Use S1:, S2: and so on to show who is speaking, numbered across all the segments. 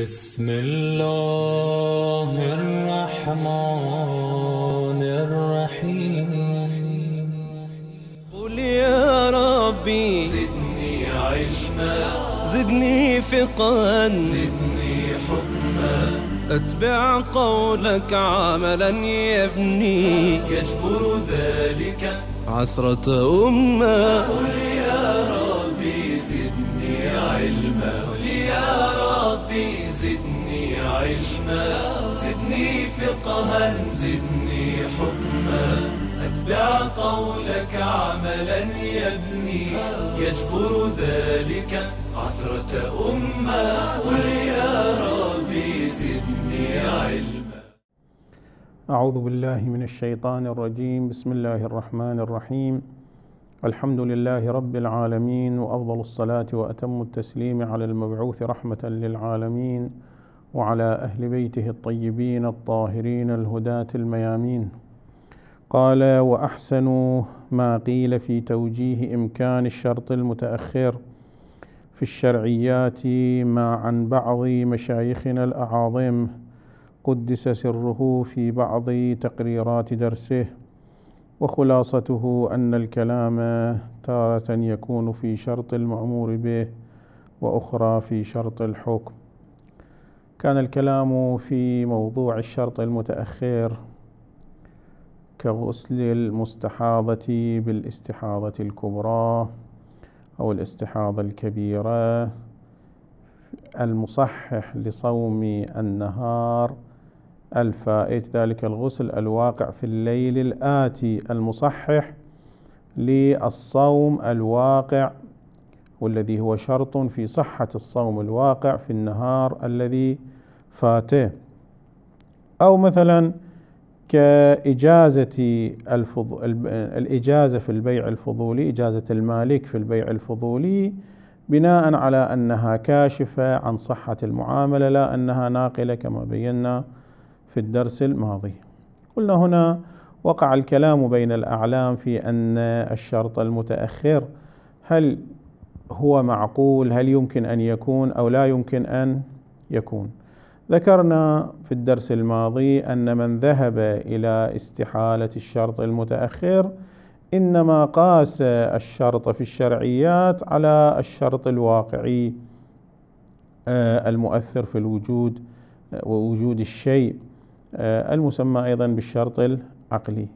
S1: بسم الله الرحمن الرحيم قل يا ربي زدني علما زدني فقها زدني حكما اتبع قولك عملا يبني يجبر ذلك عثرة أمة قل ربي زدني علما زدني فقها زدني حكما أتبع قولك عملا يبني يجبر ذلك عثرة أمة قل يا ربي زدني علما أعوذ بالله من الشيطان الرجيم بسم الله الرحمن الرحيم الحمد لله رب العالمين وافضل الصلاه واتم التسليم على المبعوث رحمه للعالمين وعلى اهل بيته الطيبين الطاهرين الهداه الميامين قال واحسن ما قيل في توجيه امكان الشرط المتاخر في الشرعيات ما عن بعض مشايخنا الاعاظم قدس سره في بعض تقريرات درسه وخلاصته أن الكلام تارة يكون في شرط المأمور به وأخرى في شرط الحكم كان الكلام في موضوع الشرط المتأخر كغسل المستحاضة بالاستحاضة الكبرى أو الاستحاضة الكبيرة المصحح لصوم النهار الفائت ذلك الغسل الواقع في الليل الآتي المصحح للصوم الواقع والذي هو شرط في صحة الصوم الواقع في النهار الذي فاته أو مثلا كإجازة الإجازة في البيع الفضولي إجازة المالك في البيع الفضولي بناء على أنها كاشفة عن صحة المعاملة لا أنها ناقلة كما بينا في الدرس الماضي قلنا هنا وقع الكلام بين الأعلام في أن الشرط المتأخر هل هو معقول هل يمكن أن يكون أو لا يمكن أن يكون ذكرنا في الدرس الماضي أن من ذهب إلى استحالة الشرط المتأخر إنما قاس الشرط في الشرعيات على الشرط الواقعي آه، المؤثر في الوجود آه، ووجود الشيء آه، المسمى أيضا بالشرط العقلي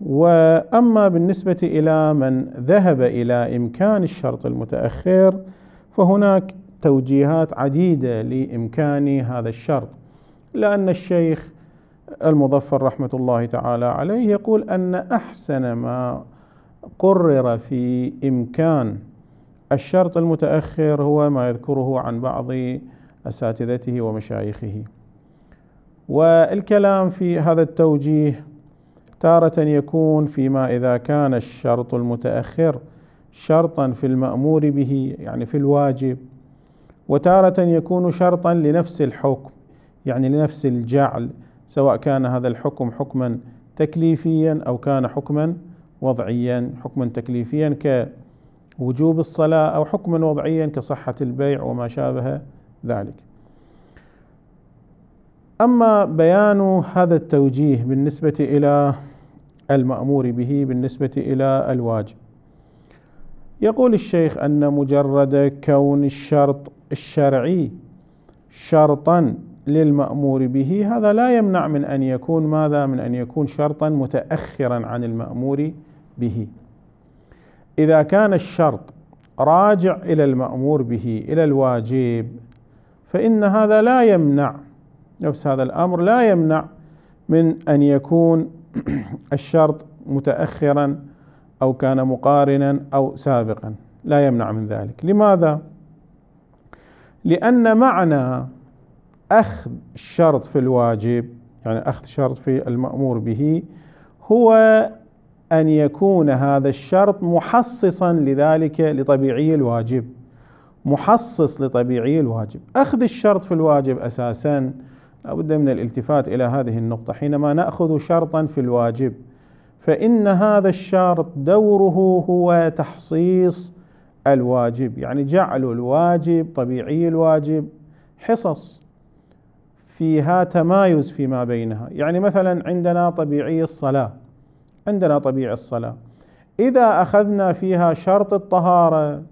S1: وأما بالنسبة إلى من ذهب إلى إمكان الشرط المتأخر فهناك توجيهات عديدة لإمكان هذا الشرط لأن الشيخ المظفر رحمة الله تعالى عليه يقول أن أحسن ما قرر في إمكان الشرط المتأخر هو ما يذكره عن بعض أساتذته ومشايخه والكلام في هذا التوجيه تارة يكون فيما إذا كان الشرط المتأخر شرطا في المأمور به يعني في الواجب وتارة يكون شرطا لنفس الحكم يعني لنفس الجعل سواء كان هذا الحكم حكما تكليفيا أو كان حكما وضعيا حكما تكليفيا كوجوب الصلاة أو حكما وضعيا كصحة البيع وما شابه ذلك أما بيان هذا التوجيه بالنسبة إلى المأمور به بالنسبة إلى الواجب يقول الشيخ أن مجرد كون الشرط الشرعي شرطا للمأمور به هذا لا يمنع من أن يكون ماذا من أن يكون شرطا متأخرا عن المأمور به إذا كان الشرط راجع إلى المأمور به إلى الواجب فإن هذا لا يمنع نفس هذا الأمر لا يمنع من أن يكون الشرط متأخرا أو كان مقارنا أو سابقا لا يمنع من ذلك لماذا؟ لأن معنى أخذ الشرط في الواجب يعني أخذ شرط في المأمور به هو أن يكون هذا الشرط محصصا لذلك لطبيعي الواجب محصص لطبيعي الواجب أخذ الشرط في الواجب أساساً لا بد من الالتفات إلى هذه النقطة حينما نأخذ شرطا في الواجب فإن هذا الشرط دوره هو تحصيص الواجب يعني جعل الواجب طبيعي الواجب حصص فيها تمايز فيما بينها يعني مثلا عندنا طبيعي الصلاة عندنا طبيعي الصلاة إذا أخذنا فيها شرط الطهارة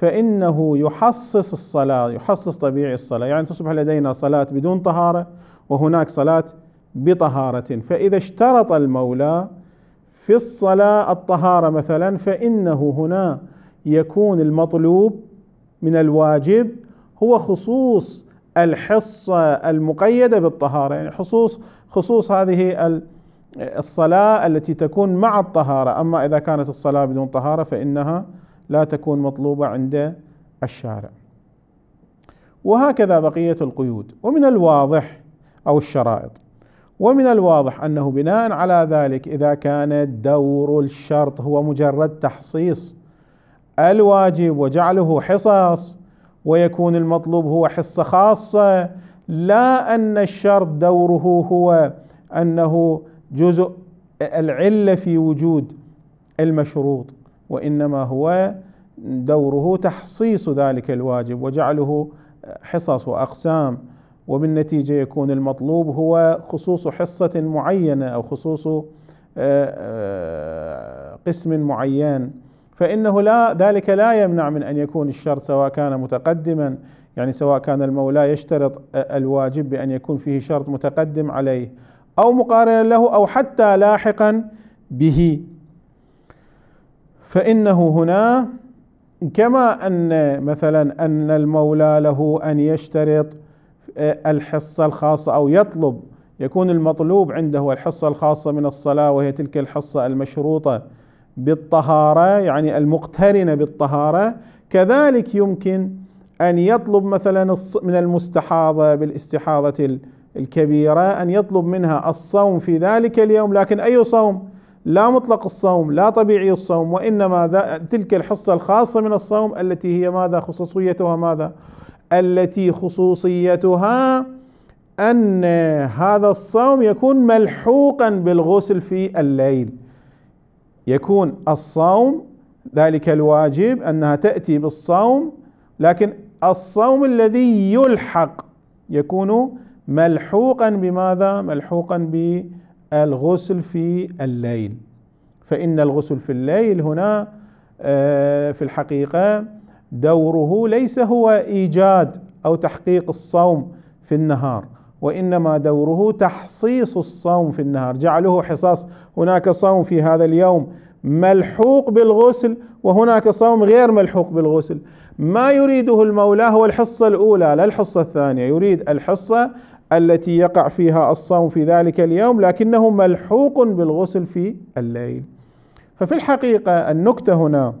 S1: فإنه يحصص الصلاة يحصص طبيعي الصلاة يعني تصبح لدينا صلاة بدون طهارة وهناك صلاة بطهارة فإذا اشترط المولى في الصلاة الطهارة مثلا فإنه هنا يكون المطلوب من الواجب هو خصوص الحصة المقيدة بالطهارة يعني خصوص خصوص هذه الصلاة التي تكون مع الطهارة أما إذا كانت الصلاة بدون طهارة فإنها لا تكون مطلوبة عند الشارع وهكذا بقية القيود ومن الواضح أو الشرائط ومن الواضح أنه بناء على ذلك إذا كان دور الشرط هو مجرد تحصيص الواجب وجعله حصص ويكون المطلوب هو حصة خاصة لا أن الشرط دوره هو أنه جزء العلة في وجود المشروط وإنما هو دوره تحصيص ذلك الواجب وجعله حصص وأقسام وبالنتيجة يكون المطلوب هو خصوص حصة معينة أو خصوص آه، آه، قسم معين فإنه لا ذلك لا يمنع من أن يكون الشرط سواء كان متقدما يعني سواء كان المولى يشترط آه، الواجب بأن يكون فيه شرط متقدم عليه أو مقارنا له أو حتى لاحقا به فإنه هنا كما أن مثلا أن المولى له أن يشترط آه، الحصة الخاصة أو يطلب يكون المطلوب عنده الحصة الخاصة من الصلاة وهي تلك الحصة المشروطة بالطهارة يعني المقترنة بالطهارة كذلك يمكن أن يطلب مثلا من المستحاضة بالاستحاضة الكبيرة أن يطلب منها الصوم في ذلك اليوم لكن أي صوم؟ لا مطلق الصوم لا طبيعي الصوم وإنما تلك الحصة الخاصة من الصوم التي هي ماذا خصوصيتها ماذا التي خصوصيتها أن هذا الصوم يكون ملحوقا بالغسل في الليل يكون الصوم ذلك الواجب أنها تأتي بالصوم لكن الصوم الذي يلحق يكون ملحوقا بماذا؟ ملحوقا بالغسل الغسل في الليل فإن الغسل في الليل هنا آه، في الحقيقة دوره ليس هو إيجاد أو تحقيق الصوم في النهار وإنما دوره تحصيص الصوم في النهار جعله حصاص هناك صوم في هذا اليوم ملحوق بالغسل وهناك صوم غير ملحوق بالغسل ما يريده المولى هو الحصة الأولى لا الحصة الثانية يريد الحصة التي يقع فيها الصوم في ذلك اليوم لكنه ملحوق بالغسل في الليل ففي الحقيقه النكته هنا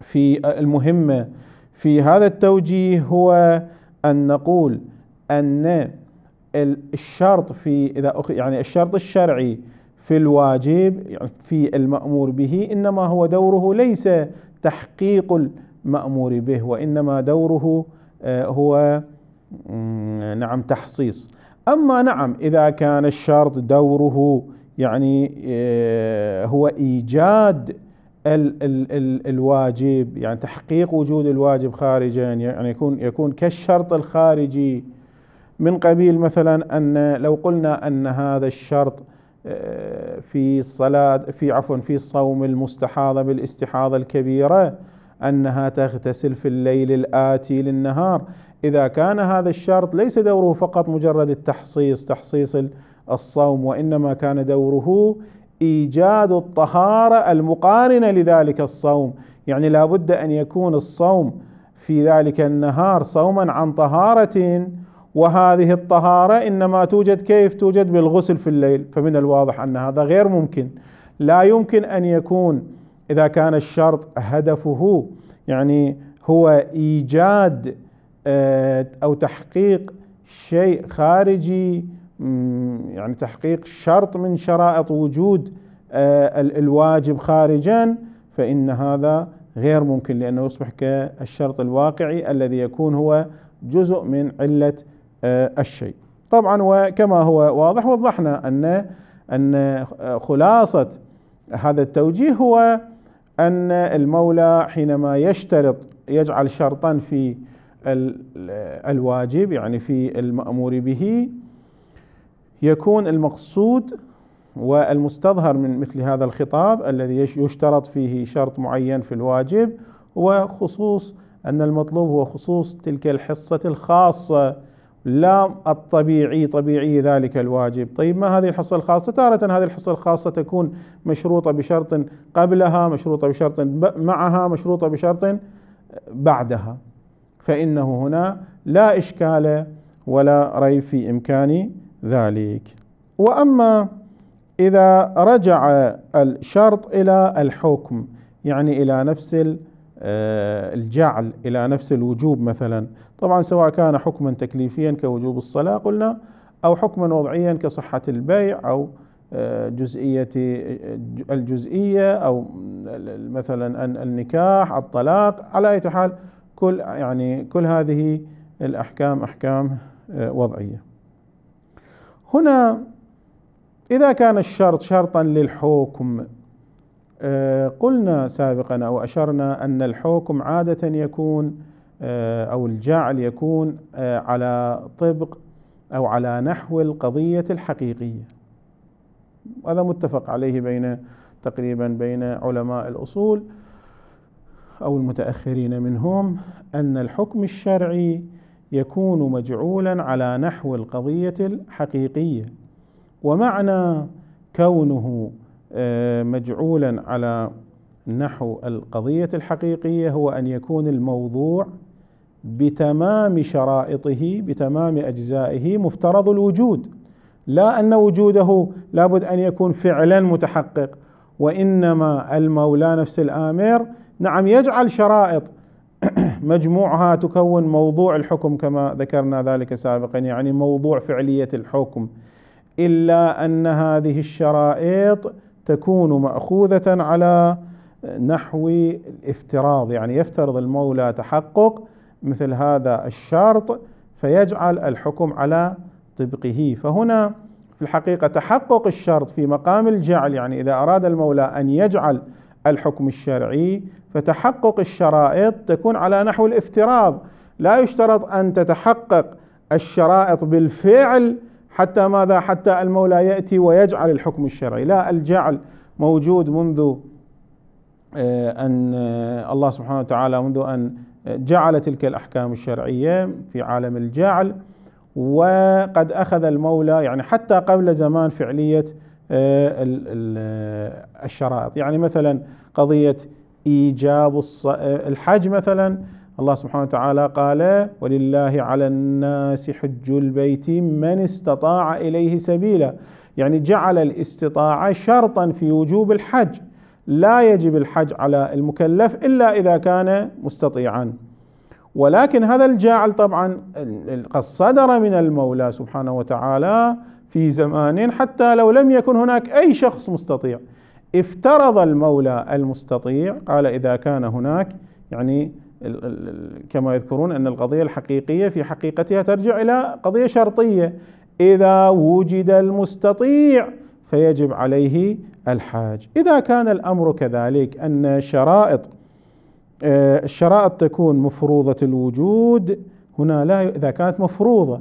S1: في المهمه في هذا التوجيه هو ان نقول ان الشرط في اذا يعني الشرط الشرعي في الواجب يعني في المامور به انما هو دوره ليس تحقيق المامور به وانما دوره آه، هو نعم تحصيص أما نعم إذا كان الشرط دوره يعني آه، هو إيجاد ال ال ال الواجب يعني تحقيق وجود الواجب خارجا يعني يكون يكون كالشرط الخارجي من قبيل مثلا ان لو قلنا ان هذا الشرط آه، في الصلاه في عفوا في الصوم المستحاضه بالاستحاضه الكبيره انها تغتسل في الليل الاتي للنهار اذا كان هذا الشرط ليس دوره فقط مجرد التحصيص تحصيص الصوم وانما كان دوره ايجاد الطهاره المقارنه لذلك الصوم يعني لابد ان يكون الصوم في ذلك النهار صوما عن طهاره وهذه الطهاره انما توجد كيف توجد بالغسل في الليل فمن الواضح ان هذا غير ممكن لا يمكن ان يكون اذا كان الشرط هدفه يعني هو ايجاد آه، او تحقيق شيء خارجي يعني تحقيق شرط من شرائط وجود آه، الواجب خارجا فان هذا غير ممكن لانه يصبح كالشرط الواقعي الذي يكون هو جزء من عله آه، الشيء. طبعا وكما هو واضح وضحنا ان ان خلاصه هذا التوجيه هو ان المولى حينما يشترط يجعل شرطا في الواجب يعني في المأمور به يكون المقصود والمستظهر من مثل هذا الخطاب الذي يشترط فيه شرط معين في الواجب هو خصوص أن المطلوب هو خصوص تلك الحصة الخاصة لا الطبيعي طبيعي ذلك الواجب طيب ما هذه الحصة الخاصة تارة هذه الحصة الخاصة تكون مشروطة بشرط قبلها مشروطة بشرط معها مشروطة بشرط بعدها فإنه هنا لا إشكال ولا ريب في إمكان ذلك وأما إذا رجع الشرط إلى الحكم يعني إلى نفس آه، الجعل إلى نفس الوجوب مثلا طبعا سواء كان حكما تكليفيا كوجوب الصلاة قلنا أو حكما وضعيا كصحة البيع أو آه، جزئية الجزئية أو مثلا النكاح الطلاق على أي حال كل يعني كل هذه الأحكام أحكام آه، وضعية هنا إذا كان الشرط شرطا للحكم آه، قلنا سابقا أو أشرنا أن الحكم عادة يكون آه، أو الجعل يكون على طبق أو على نحو القضية الحقيقية هذا متفق عليه بين تقريبا بين علماء الأصول أو المتأخرين منهم أن الحكم الشرعي يكون مجعولا على نحو القضية الحقيقية ومعنى كونه آه، مجعولا على نحو القضية الحقيقية هو أن يكون الموضوع بتمام شرائطه بتمام أجزائه مفترض الوجود لا أن وجوده لابد أن يكون فعلا متحقق وإنما المولى نفس الآمر نعم يجعل شرائط مجموعها تكون موضوع الحكم كما ذكرنا ذلك سابقا يعني موضوع فعليه الحكم الا ان هذه الشرائط تكون ماخوذه على نحو الافتراض يعني يفترض المولى تحقق مثل هذا الشرط فيجعل الحكم على طبقه فهنا في الحقيقه تحقق الشرط في مقام الجعل يعني اذا اراد المولى ان يجعل الحكم الشرعي فتحقق الشرائط تكون على نحو الافتراض لا يشترط ان تتحقق الشرائط بالفعل حتى ماذا حتى المولى ياتي ويجعل الحكم الشرعي لا الجعل موجود منذ آه، ان آه، الله سبحانه وتعالى منذ ان جعل تلك الاحكام الشرعيه في عالم الجعل وقد اخذ المولى يعني حتى قبل زمان فعليه آه، الشرائط يعني مثلا قضيه إيجاب الحج مثلا الله سبحانه وتعالى قال ولله على الناس حج البيت من استطاع إليه سبيلا يعني جعل الاستطاعة شرطا في وجوب الحج لا يجب الحج على المكلف إلا إذا كان مستطيعا ولكن هذا الجاعل طبعا قد صدر من المولى سبحانه وتعالى في زمان حتى لو لم يكن هناك أي شخص مستطيع افترض المولى المستطيع قال إذا كان هناك يعني كما يذكرون أن القضية الحقيقية في حقيقتها ترجع إلى قضية شرطية إذا وجد المستطيع فيجب عليه الحاج إذا كان الأمر كذلك أن شرائط آه، الشرائط تكون مفروضة الوجود هنا لا إذا كانت مفروضة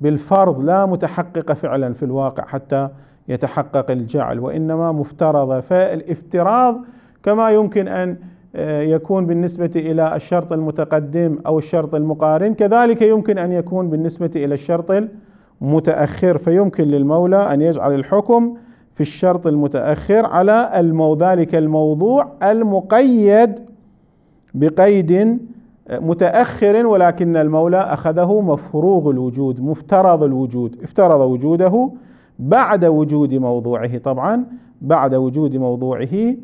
S1: بالفرض لا متحققة فعلا في الواقع حتى يتحقق الجعل وإنما مفترضة فالافتراض كما يمكن أن آه، يكون بالنسبة إلى الشرط المتقدم أو الشرط المقارن كذلك يمكن أن يكون بالنسبة إلى الشرط المتأخر فيمكن للمولى أن يجعل الحكم في الشرط المتأخر على المو ذلك الموضوع المقيد بقيد آه، متأخر ولكن المولى أخذه مفروغ الوجود مفترض الوجود افترض وجوده بعد وجود موضوعه طبعا بعد وجود موضوعه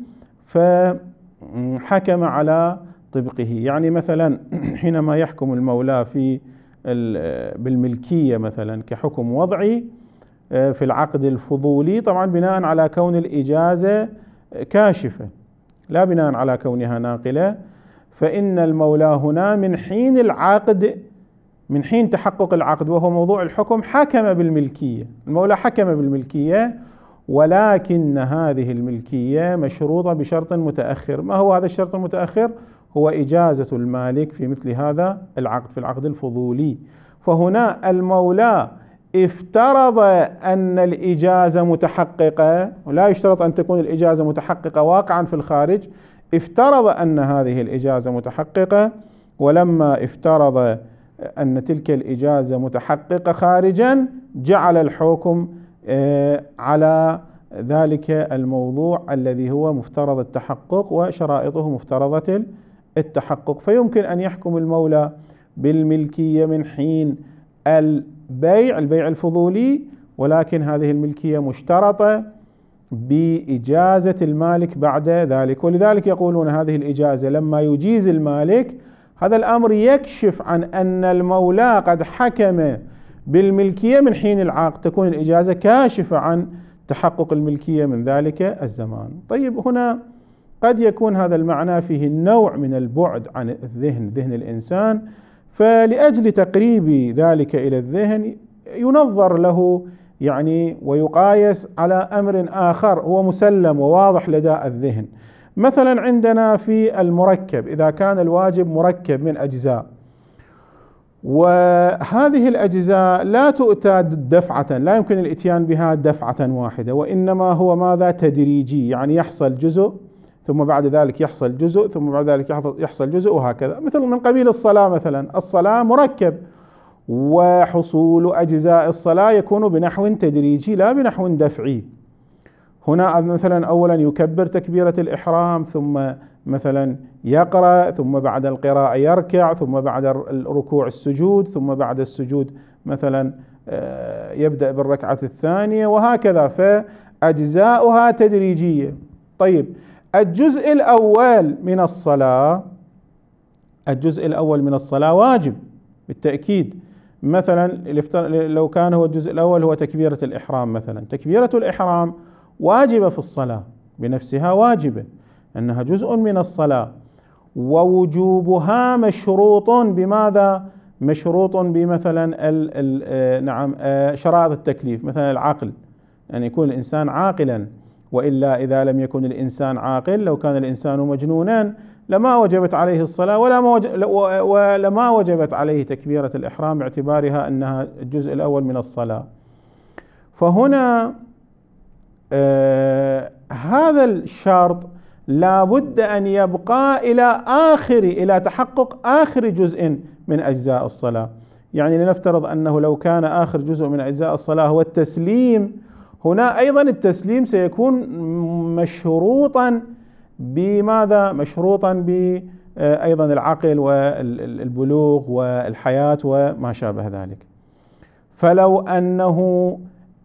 S1: فحكم على طبقه يعني مثلا حينما يحكم المولى في بالملكية مثلا كحكم وضعي آه، في العقد الفضولي طبعا بناء على كون الإجازة كاشفة لا بناء على كونها ناقلة فإن المولى هنا من حين العقد من حين تحقق العقد وهو موضوع الحكم حكم بالملكية المولى حكم بالملكية ولكن هذه الملكية مشروطة بشرط متأخر ما هو هذا الشرط المتأخر؟ هو إجازة المالك في مثل هذا العقد في العقد الفضولي فهنا المولى افترض أن الإجازة متحققة ولا يشترط أن تكون الإجازة متحققة واقعا في الخارج افترض أن هذه الإجازة متحققة ولما افترض أن تلك الإجازة متحققة خارجا جعل الحكم آه، على ذلك الموضوع الذي هو مفترض التحقق وشرائطه مفترضة التحقق فيمكن أن يحكم المولى بالملكية من حين البيع البيع الفضولي ولكن هذه الملكية مشترطة بإجازة المالك بعد ذلك ولذلك يقولون هذه الإجازة لما يجيز المالك هذا الأمر يكشف عن أن المولى قد حكم بالملكية من حين العقد تكون الإجازة كاشفة عن تحقق الملكية من ذلك الزمان طيب هنا قد يكون هذا المعنى فيه نوع من البعد عن الذهن ذهن الإنسان فلأجل تقريب ذلك إلى الذهن ينظر له يعني ويقايس على أمر آخر هو مسلم وواضح لدى الذهن مثلا عندنا في المركب إذا كان الواجب مركب من أجزاء وهذه الأجزاء لا تؤتى دفعة لا يمكن الإتيان بها دفعة واحدة وإنما هو ماذا تدريجي يعني يحصل جزء ثم بعد ذلك يحصل جزء ثم بعد ذلك يحصل جزء وهكذا مثل من قبيل الصلاة مثلا الصلاة مركب وحصول أجزاء الصلاة يكون بنحو تدريجي لا بنحو دفعي هنا مثلا اولا يكبر تكبيره الاحرام ثم مثلا يقرا ثم بعد القراءه يركع ثم بعد الركوع السجود ثم بعد السجود مثلا آه، يبدا بالركعه الثانيه وهكذا فاجزاؤها تدريجيه طيب الجزء الاول من الصلاه الجزء الاول من الصلاه واجب بالتاكيد مثلا لو كان هو الجزء الاول هو تكبيره الاحرام مثلا تكبيره الاحرام واجبة في الصلاة بنفسها واجبة أنها جزء من الصلاة ووجوبها مشروط بماذا؟ مشروط بمثلا آه، نعم آه، شرائط التكليف مثلا العقل أن يعني يكون الإنسان عاقلا وإلا إذا لم يكن الإنسان عاقل لو كان الإنسان مجنونا لما وجبت عليه الصلاة ولا ما ولما وجبت عليه تكبيرة الإحرام باعتبارها أنها الجزء الأول من الصلاة فهنا آه هذا الشرط لابد ان يبقى الى اخر الى تحقق اخر جزء من اجزاء الصلاه يعني لنفترض انه لو كان اخر جزء من اجزاء الصلاه هو التسليم هنا ايضا التسليم سيكون مشروطا بماذا مشروطا ب آه، ايضا العقل والبلوغ والحياه وما شابه ذلك فلو انه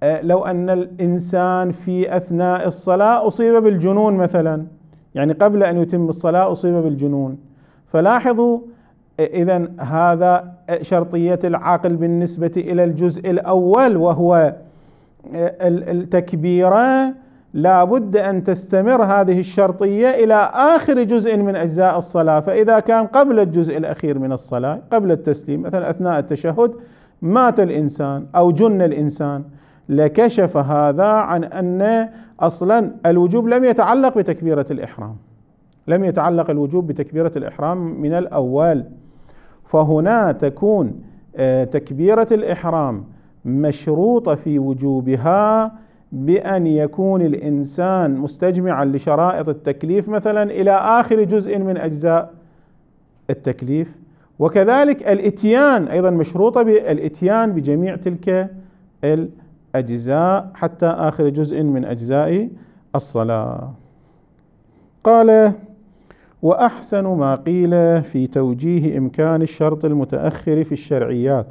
S1: أه، لو أن الإنسان في أثناء الصلاة أصيب بالجنون مثلا يعني قبل أن يتم الصلاة أصيب بالجنون فلاحظوا أه، إذا هذا أه، شرطية العقل بالنسبة إلى الجزء الأول وهو التكبيرة لا بد أن تستمر هذه الشرطية إلى آخر جزء من أجزاء الصلاة فإذا كان قبل الجزء الأخير من الصلاة قبل التسليم مثلا أثناء التشهد مات الإنسان أو جن الإنسان لكشف هذا عن ان اصلا الوجوب لم يتعلق بتكبيره الاحرام لم يتعلق الوجوب بتكبيره الاحرام من الاول فهنا تكون آه، تكبيره الاحرام مشروطه في وجوبها بأن يكون الإنسان مستجمعا لشرائط التكليف مثلا إلى آخر جزء من أجزاء التكليف وكذلك الإتيان أيضا مشروطة بالإتيان بجميع تلك الأجزاء أجزاء حتى آخر جزء من أجزاء الصلاة قال وأحسن ما قيل في توجيه إمكان الشرط المتأخر في الشرعيات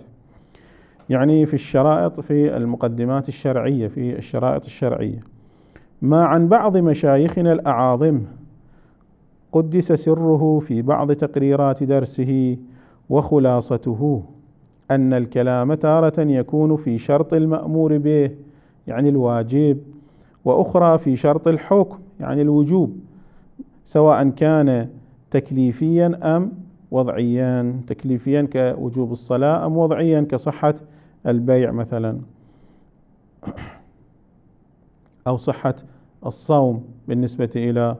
S1: يعني في الشرائط في المقدمات الشرعية في الشرائط الشرعية ما عن بعض مشايخنا الأعاظم قدس سره في بعض تقريرات درسه وخلاصته أن الكلام تارة يكون في شرط المأمور به يعني الواجب وأخرى في شرط الحكم يعني الوجوب سواء كان تكليفيا أم وضعيا تكليفيا كوجوب الصلاة أم وضعيا كصحة البيع مثلا أو صحة الصوم بالنسبة إلى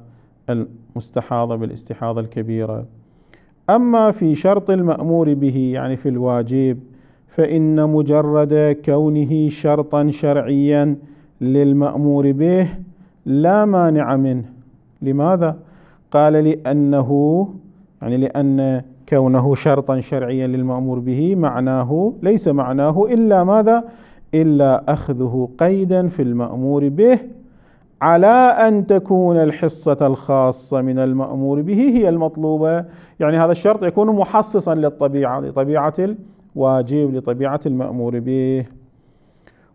S1: المستحاضة بالاستحاضة الكبيرة أما في شرط المأمور به يعني في الواجب فإن مجرد كونه شرطا شرعيا للمأمور به لا مانع منه لماذا؟ قال لأنه يعني لأن كونه شرطا شرعيا للمأمور به معناه ليس معناه إلا ماذا؟ إلا أخذه قيدا في المأمور به على أن تكون الحصة الخاصة من المأمور به هي المطلوبة يعني هذا الشرط يكون محصصا للطبيعة لطبيعة الواجب لطبيعة المأمور به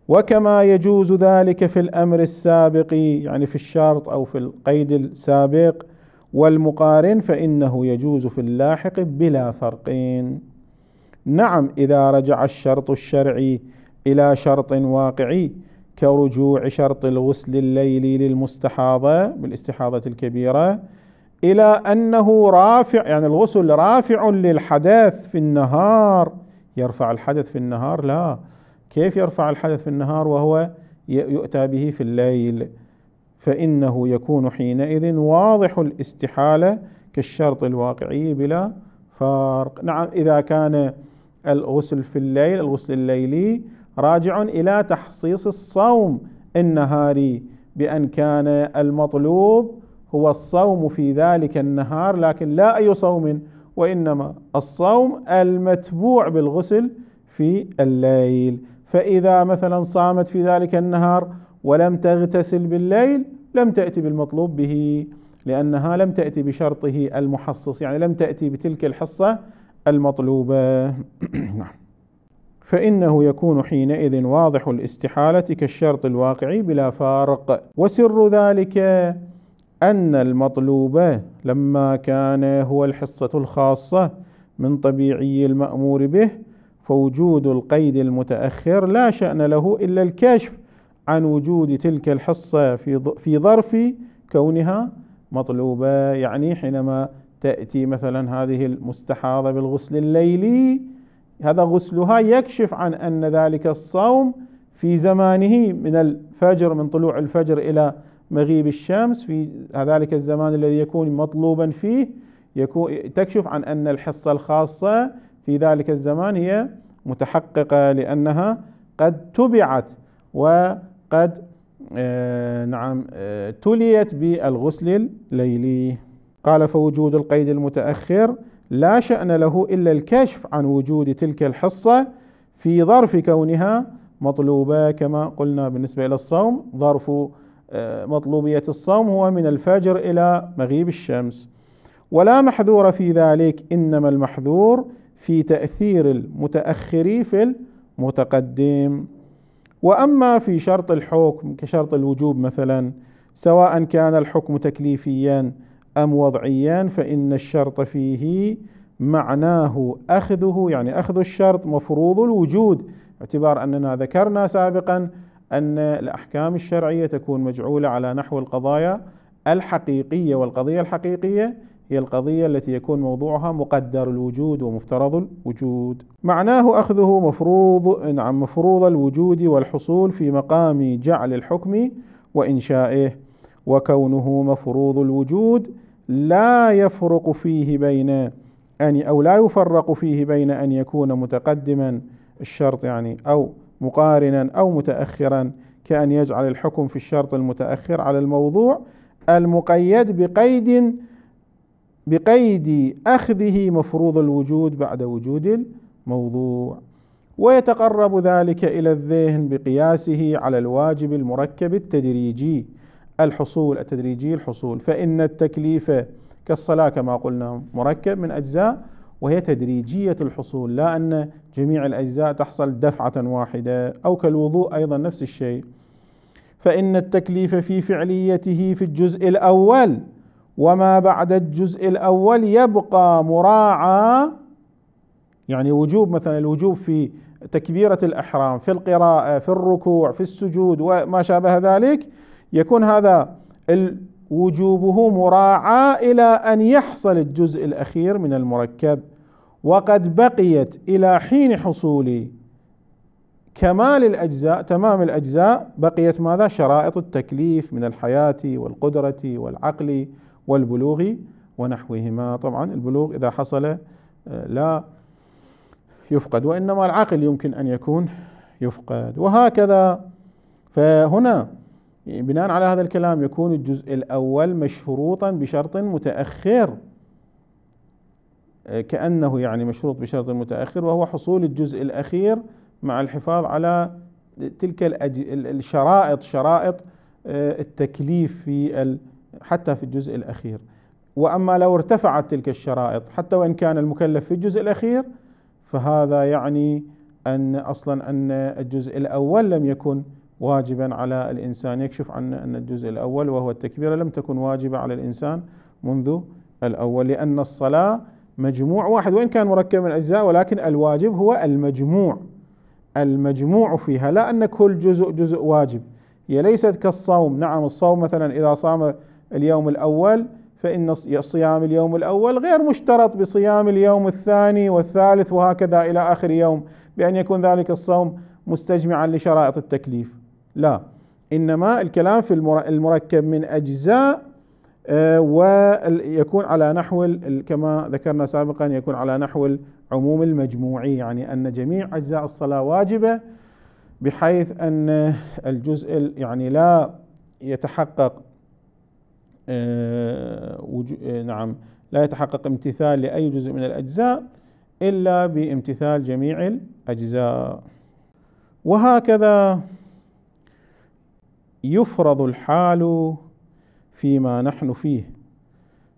S1: وكما يجوز ذلك في الأمر السابق يعني في الشرط أو في القيد السابق والمقارن فإنه يجوز في اللاحق بلا فرقين نعم إذا رجع الشرط الشرعي إلى شرط واقعي كرجوع شرط الغسل الليلي للمستحاضة بالاستحاضة الكبيرة إلى أنه رافع يعني الغسل رافع للحدث في النهار يرفع الحدث في النهار لا كيف يرفع الحدث في النهار وهو يؤتى به في الليل فإنه يكون حينئذ واضح الاستحالة كالشرط الواقعي بلا فارق نعم إذا كان الغسل في الليل الغسل الليلي راجع إلى تحصيص الصوم النهاري بأن كان المطلوب هو الصوم في ذلك النهار لكن لا أي صوم وإنما الصوم المتبوع بالغسل في الليل فإذا مثلا صامت في ذلك النهار ولم تغتسل بالليل لم تأتي بالمطلوب به لأنها لم تأتي بشرطه المحصص يعني لم تأتي بتلك الحصة المطلوبة نعم فإنه يكون حينئذ واضح الاستحالة كالشرط الواقعي بلا فارق وسر ذلك أن المطلوب لما كان هو الحصة الخاصة من طبيعي المأمور به فوجود القيد المتأخر لا شأن له إلا الكشف عن وجود تلك الحصة في ظرف كونها مطلوبة يعني حينما تأتي مثلا هذه المستحاضة بالغسل الليلي هذا غسلها يكشف عن أن ذلك الصوم في زمانه من الفجر من طلوع الفجر إلى مغيب الشمس في ذلك الزمان الذي يكون مطلوبا فيه يكون تكشف عن أن الحصة الخاصة في ذلك الزمان هي متحققة لأنها قد تبعت وقد آه، نعم آه، تليت بالغسل الليلي قال فوجود القيد المتأخر لا شأن له إلا الكشف عن وجود تلك الحصة في ظرف كونها مطلوبة كما قلنا بالنسبة إلى الصوم ظرف آه، مطلوبية الصوم هو من الفجر إلى مغيب الشمس ولا محذور في ذلك إنما المحذور في تأثير المتأخر في المتقدم وأما في شرط الحكم كشرط الوجوب مثلا سواء كان الحكم تكليفيا أم وضعيان فإن الشرط فيه معناه أخذه يعني أخذ الشرط مفروض الوجود باعتبار أننا ذكرنا سابقا أن الأحكام الشرعية تكون مجعولة على نحو القضايا الحقيقية والقضية الحقيقية هي القضية التي يكون موضوعها مقدر الوجود ومفترض الوجود معناه أخذه مفروض نعم مفروض الوجود والحصول في مقام جعل الحكم وإنشائه وكونه مفروض الوجود لا يفرق فيه بين أن أو لا يفرق فيه بين أن يكون متقدما الشرط يعني أو مقارنا أو متأخرا كأن يجعل الحكم في الشرط المتأخر على الموضوع المقيد بقيد بقيد أخذه مفروض الوجود بعد وجود الموضوع ويتقرب ذلك إلى الذهن بقياسه على الواجب المركب التدريجي الحصول التدريجي الحصول فإن التكليف كالصلاة كما قلنا مركب من أجزاء وهي تدريجية الحصول لا أن جميع الأجزاء تحصل دفعة واحدة أو كالوضوء أيضا نفس الشيء فإن التكليف في فعليته في الجزء الأول وما بعد الجزء الأول يبقى مراعى يعني وجوب مثلا الوجوب في تكبيرة الإحرام في القراءة في الركوع في السجود وما شابه ذلك يكون هذا وجوبه مراعاة إلى أن يحصل الجزء الأخير من المركب وقد بقيت إلى حين حصول كمال الأجزاء تمام الأجزاء بقيت ماذا شرائط التكليف من الحياة والقدرة والعقل والبلوغ ونحوهما طبعا البلوغ إذا حصل آه، لا يفقد وإنما العقل يمكن أن يكون يفقد وهكذا فهنا بناء على هذا الكلام يكون الجزء الأول مشروطا بشرط متأخر آه، كأنه يعني مشروط بشرط متأخر وهو حصول الجزء الأخير مع الحفاظ على تلك الشرائط شرائط آه، التكليف في حتى في الجزء الأخير وأما لو ارتفعت تلك الشرائط حتى وإن كان المكلف في الجزء الأخير فهذا يعني أن أصلا أن الجزء الأول لم يكن واجبا على الإنسان يكشف عنا أن الجزء الأول وهو التكبيرة لم تكن واجبة على الإنسان منذ الأول لأن الصلاة مجموع واحد وإن كان مركب من أجزاء ولكن الواجب هو المجموع المجموع فيها لا أن كل جزء جزء واجب هي ليست كالصوم نعم الصوم مثلا إذا صام اليوم الأول فإن صيام اليوم الأول غير مشترط بصيام اليوم الثاني والثالث وهكذا إلى آخر يوم بأن يكون ذلك الصوم مستجمعا لشرائط التكليف لا إنما الكلام في المركب من أجزاء آه، ويكون على نحو كما ذكرنا سابقا يكون على نحو العموم المجموعي يعني أن جميع أجزاء الصلاة واجبة بحيث أن الجزء يعني لا يتحقق آه، آه، نعم لا يتحقق امتثال لأي جزء من الأجزاء إلا بامتثال جميع الأجزاء وهكذا يفرض الحال فيما نحن فيه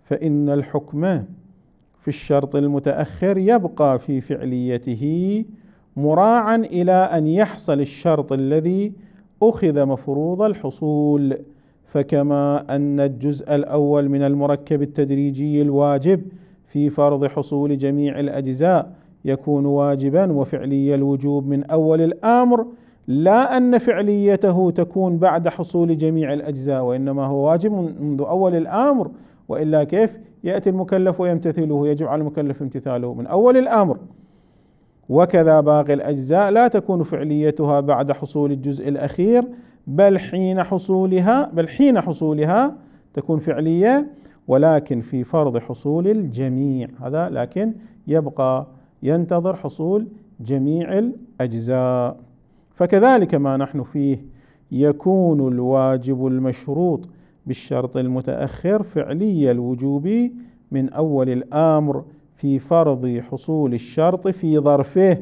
S1: فان الحكم في الشرط المتاخر يبقى في فعليته مراعا الى ان يحصل الشرط الذي اخذ مفروض الحصول فكما ان الجزء الاول من المركب التدريجي الواجب في فرض حصول جميع الاجزاء يكون واجبا وفعلي الوجوب من اول الامر لا ان فعليته تكون بعد حصول جميع الاجزاء وانما هو واجب منذ اول الامر والا كيف ياتي المكلف ويمتثله يجب على المكلف امتثاله من اول الامر وكذا باقي الاجزاء لا تكون فعليتها بعد حصول الجزء الاخير بل حين حصولها بل حين حصولها تكون فعليه ولكن في فرض حصول الجميع هذا لكن يبقى ينتظر حصول جميع الاجزاء فكذلك ما نحن فيه يكون الواجب المشروط بالشرط المتأخر فعلي الوجوب من أول الأمر في فرض حصول الشرط في ظرفه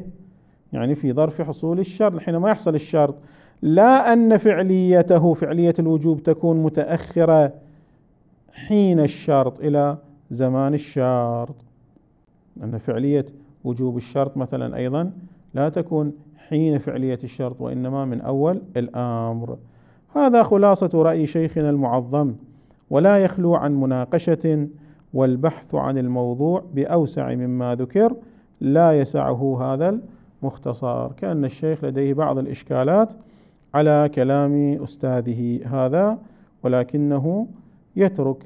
S1: يعني في ظرف حصول الشرط حينما يحصل الشرط لا أن فعليته فعلية الوجوب تكون متأخرة حين الشرط إلى زمان الشرط أن فعلية وجوب الشرط مثلا أيضا لا تكون حين فعلية الشرط وإنما من أول الأمر هذا خلاصة رأي شيخنا المعظم ولا يخلو عن مناقشة والبحث عن الموضوع بأوسع مما ذكر لا يسعه هذا المختصر كأن الشيخ لديه بعض الإشكالات على كلام أستاذه هذا ولكنه يترك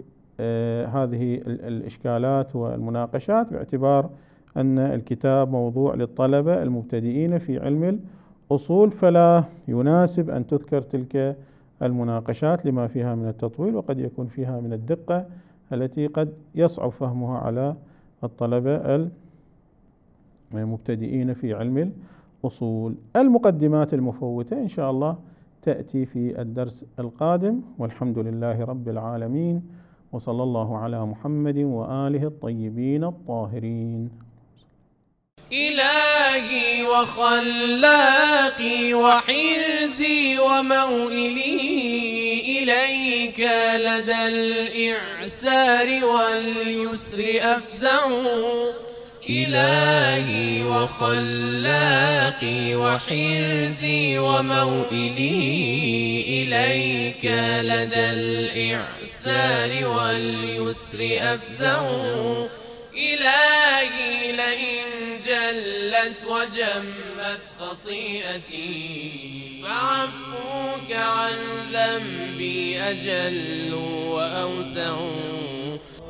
S1: آه، هذه الإشكالات والمناقشات باعتبار أن الكتاب موضوع للطلبة المبتدئين في علم الأصول فلا يناسب أن تذكر تلك المناقشات لما فيها من التطويل وقد يكون فيها من الدقة التي قد يصعب فهمها على الطلبة المبتدئين في علم الأصول المقدمات المفوتة إن شاء الله تأتي في الدرس القادم والحمد لله رب العالمين وصلى الله على محمد وآله الطيبين الطاهرين إلهي وخلاقي وحرزي وموئلي إليك لدى الإعسار واليسر أفزع إلهي وخلاقي وحرزي وموئلي إليك لدى الإعسار واليسر أفزع إلهي لئن جلت وجمت خطيئتي فعفوك عن ذنبي أجل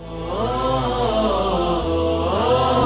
S1: وأوسع